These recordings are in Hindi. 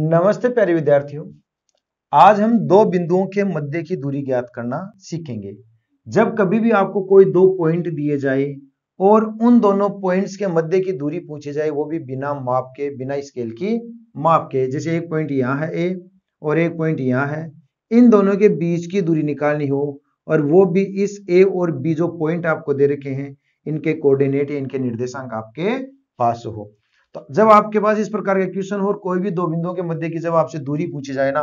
नमस्ते प्यारे विद्यार्थियों आज हम दो बिंदुओं के मध्य की दूरी ज्ञात करना सीखेंगे जब कभी भी आपको कोई दो पॉइंट दिए जाए और उन दोनों पॉइंट्स के मध्य की दूरी पूछी जाए वो भी बिना माप के बिना स्केल की माप के जैसे एक पॉइंट यहाँ है ए और एक पॉइंट यहाँ है इन दोनों के बीच की दूरी निकालनी हो और वो भी इस ए और बी जो पॉइंट आपको दे रखे हैं इनके कोऑर्डिनेट इनके निर्देशांक आपके पास हो तो जब आपके पास इस प्रकार का क्वेश्चन हो और कोई भी दो बिंदुओं के मध्य की जब आपसे दूरी पूछी जाए ना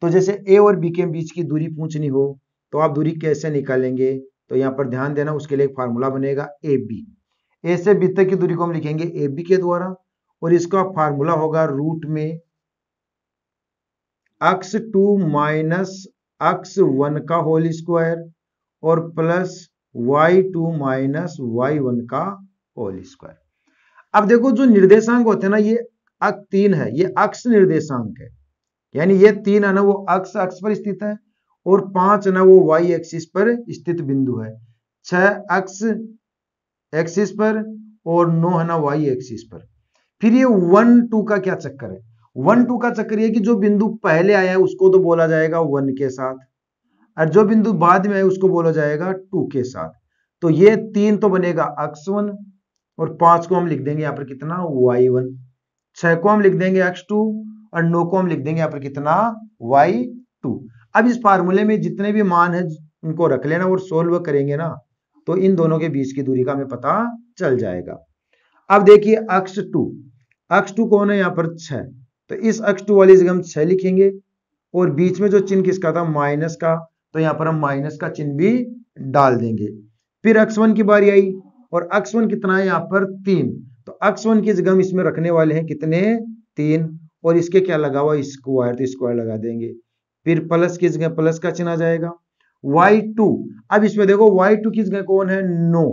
तो जैसे ए और बी के बीच की दूरी पूछनी हो तो आप दूरी कैसे निकालेंगे तो यहाँ पर ध्यान देना उसके लिए एक फार्मूला बनेगा ए बी ए से बी तक की दूरी को हम लिखेंगे ए बी के द्वारा और इसका फार्मूला होगा रूट में x two minus x one का होल स्क्वायर और plus y two minus y one का होल स्क्वायर अब देखो जो निर्देशांक होते हैं ना ये अक तीन है ये अक्ष निर्देशांक है यानी ये तीन है ना वो अक्ष अक्ष पर स्थित है और पांच ना वो वाई एक्सिस पर स्थित बिंदु है छ अक्ष एक्सिस पर और नौ है ना वाई एक्सिस पर फिर ये वन टू का क्या चक्कर है वन टू का चक्कर ये कि जो बिंदु पहले आया है उसको तो बोला जाएगा वन के साथ और जो बिंदु बाद में आया उसको बोला जाएगा टू के साथ तो ये तीन तो बनेगा अक्स वन और पांच को हम लिख देंगे यहां पर कितना वाई वन छह को हम लिख देंगे एक्स टू और नौ को हम लिख देंगे यहां पर कितना वाई टू अब इस फार्मूले में जितने भी मान है उनको रख लेना और सोल्व करेंगे ना तो इन दोनों के बीच की दूरी का हमें पता चल जाएगा अब देखिए अक्ष टू अक्ष टू कौन है यहां पर छ तो इस अक्ष टू वाली जगह हम छह लिखेंगे और बीच में जो चिन्ह किसका था माइनस का तो यहां पर हम माइनस का चिन्ह भी डाल देंगे फिर अक्स वन की बारी आई और अक्स वन कितना है यहाँ पर तीन तो अक्स वन की जगह हम इसमें रखने वाले हैं कितने तीन और इसके क्या लगा हुआ स्क्वायर तो स्क्वायर लगा देंगे फिर प्लस की जगह प्लस का चिन्ह आ जाएगा वाई टू अब इसमें देखो वाई टू की जगह कौन है नो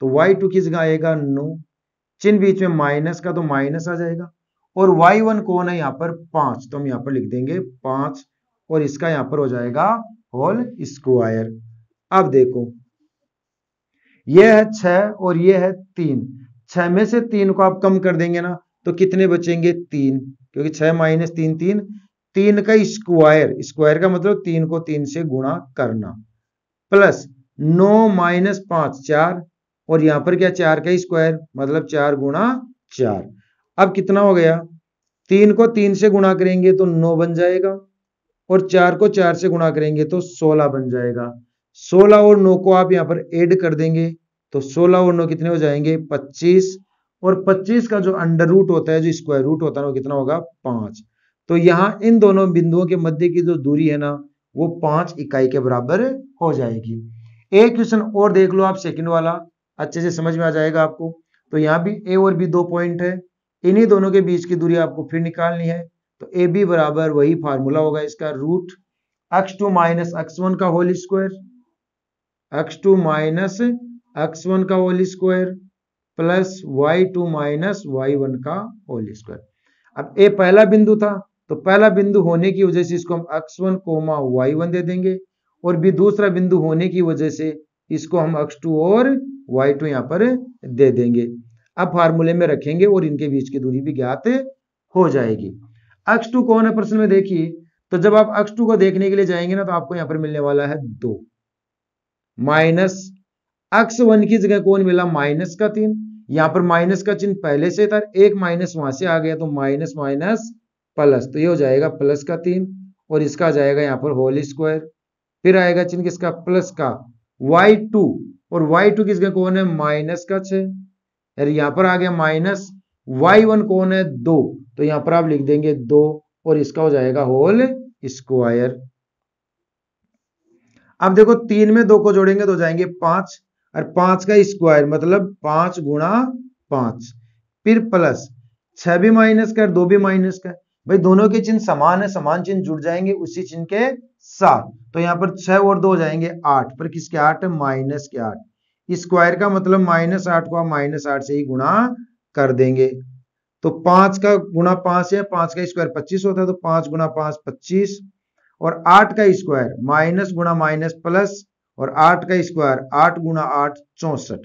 तो वाई टू की जगह आएगा नो चिन्ह बीच में माइनस का तो माइनस आ जाएगा और वाई वन कौन है यहां पर पांच तो हम यहां पर लिख देंगे पांच और इसका यहां पर हो जाएगा होल स्क्वायर अब देखो ये है छह और ये है तीन छह में से तीन को आप कम कर देंगे ना तो कितने बचेंगे तीन क्योंकि छह माइनस तीन तीन तीन का स्क्वायर स्क्वायर का मतलब तीन को तीन से गुणा करना प्लस नौ माइनस पांच चार और यहां पर क्या चार का स्क्वायर मतलब चार गुणा चार अब कितना हो गया तीन को तीन से गुणा करेंगे तो नौ बन जाएगा और चार को चार से गुणा करेंगे तो सोलह बन जाएगा सोलह और नौ को आप यहाँ पर एड कर देंगे तो सोलह और नौ कितने हो जाएंगे पच्चीस और पच्चीस का जो अंडर रूट होता है जो स्क्वायर रूट होता है वो कितना होगा पांच तो यहाँ इन दोनों बिंदुओं के मध्य की जो दूरी है ना वो पांच इकाई के बराबर हो जाएगी एक क्वेश्चन और देख लो आप सेकंड वाला अच्छे से समझ में आ जाएगा आपको तो यहाँ भी ए और बी दो पॉइंट है इन्हीं दोनों के बीच की दूरी आपको फिर निकालनी है तो ए बी बराबर वही फार्मूला होगा इसका root x two minus x one का whole square x two minus x one का whole square plus y two minus y one का होल स्क्वायर अब ए पहला बिंदु था तो पहला बिंदु होने की वजह से इसको हम x one comma y one दे देंगे और भी दूसरा बिंदु होने की वजह से इसको हम एक्स टू और वाई टू यहां पर दे देंगे अब फार्मूले में रखेंगे और इनके बीच की दूरी भी ज्ञात हो जाएगी एक्स टू कौन है प्रश्न में देखिए तो जब आप एक्स टू को देखने के लिए जाएंगे ना तो आपको यहाँ पर मिलने वाला है दो माइनस अक्स वन की जगह कौन मिला माइनस का तीन यहां पर माइनस का चिन्ह पहले से था एक माइनस वहां से आ गया तो माइनस माइनस प्लस तो ये हो जाएगा प्लस का तीन और इसका आ जाएगा यहां पर होल स्क्वायर फिर आएगा चिन्ह किसका प्लस का वाई टू और वाई टू जगह कौन है माइनस का छह यहां पर आ गया माइनस वाई वन कौन है दो तो यहां पर आप लिख देंगे दो और इसका हो जाएगा होल स्क्वायर अब देखो तीन में दो को जोड़ेंगे तो जाएंगे पांच और पांच का स्क्वायर मतलब पांच गुणा पांच फिर प्लस छह भी माइनस कर दो भी माइनस कर भाई दोनों के चिन्ह समान है समान चिन्ह जुड़ जाएंगे उसी चिन्ह के साथ तो यहां पर छह और दो हो जाएंगे आठ पर किसके आठ माइनस के आठ स्क्वायर का मतलब माइनस आठ को माइनस आठ से ही गुणा कर देंगे तो पांच का गुणा पांच है पांच का स्क्वायर पच्चीस होता है तो पांच गुणा पांच पच्चीस और आठ का स्क्वायर माइनस गुणा माइनस प्लस और आठ का स्क्वायर आठ गुणा आठ चौसठ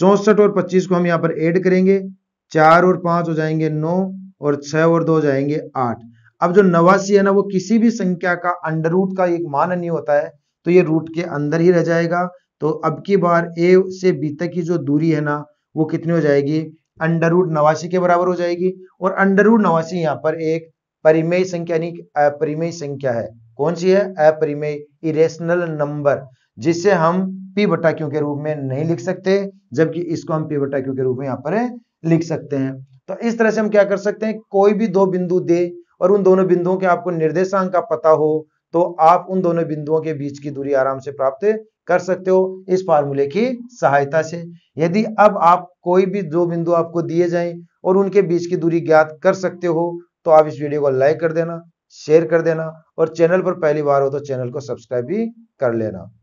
चौसठ और पच्चीस को हम यहाँ पर ऐड करेंगे चार और पांच हो जाएंगे नौ और छह और दो हो जाएंगे आठ अब जो नवासी है ना वो किसी भी संख्या का अंडर रूट का एक मान नहीं होता है तो ये रूट के अंदर ही रह जाएगा तो अब की बार ए से बी तक की जो दूरी है ना वो कितनी हो जाएगी अंडर रूट नवासी के बराबर हो जाएगी और अंडर रूट नवासी यहाँ पर एक परिमेय संख्या यानी अपरिमेय संख्या है कौन सी है अपरिमेय इरेशनल नंबर जिसे हम पी बटा क्यू के रूप में नहीं लिख सकते जबकि इसको हम पी बटा क्यू के रूप में यहाँ पर लिख सकते हैं तो इस तरह से हम क्या कर सकते हैं कोई भी दो बिंदु दे और उन दोनों बिंदुओं के आपको निर्देशांक का पता हो तो आप उन दोनों बिंदुओं के बीच की दूरी आराम से प्राप्त कर सकते हो इस फार्मूले की सहायता से यदि अब आप कोई भी दो बिंदु आपको दिए जाएं और उनके बीच की दूरी ज्ञात कर सकते हो तो आप इस वीडियो को लाइक कर देना शेयर कर देना और चैनल पर पहली बार हो तो चैनल को सब्सक्राइब भी कर लेना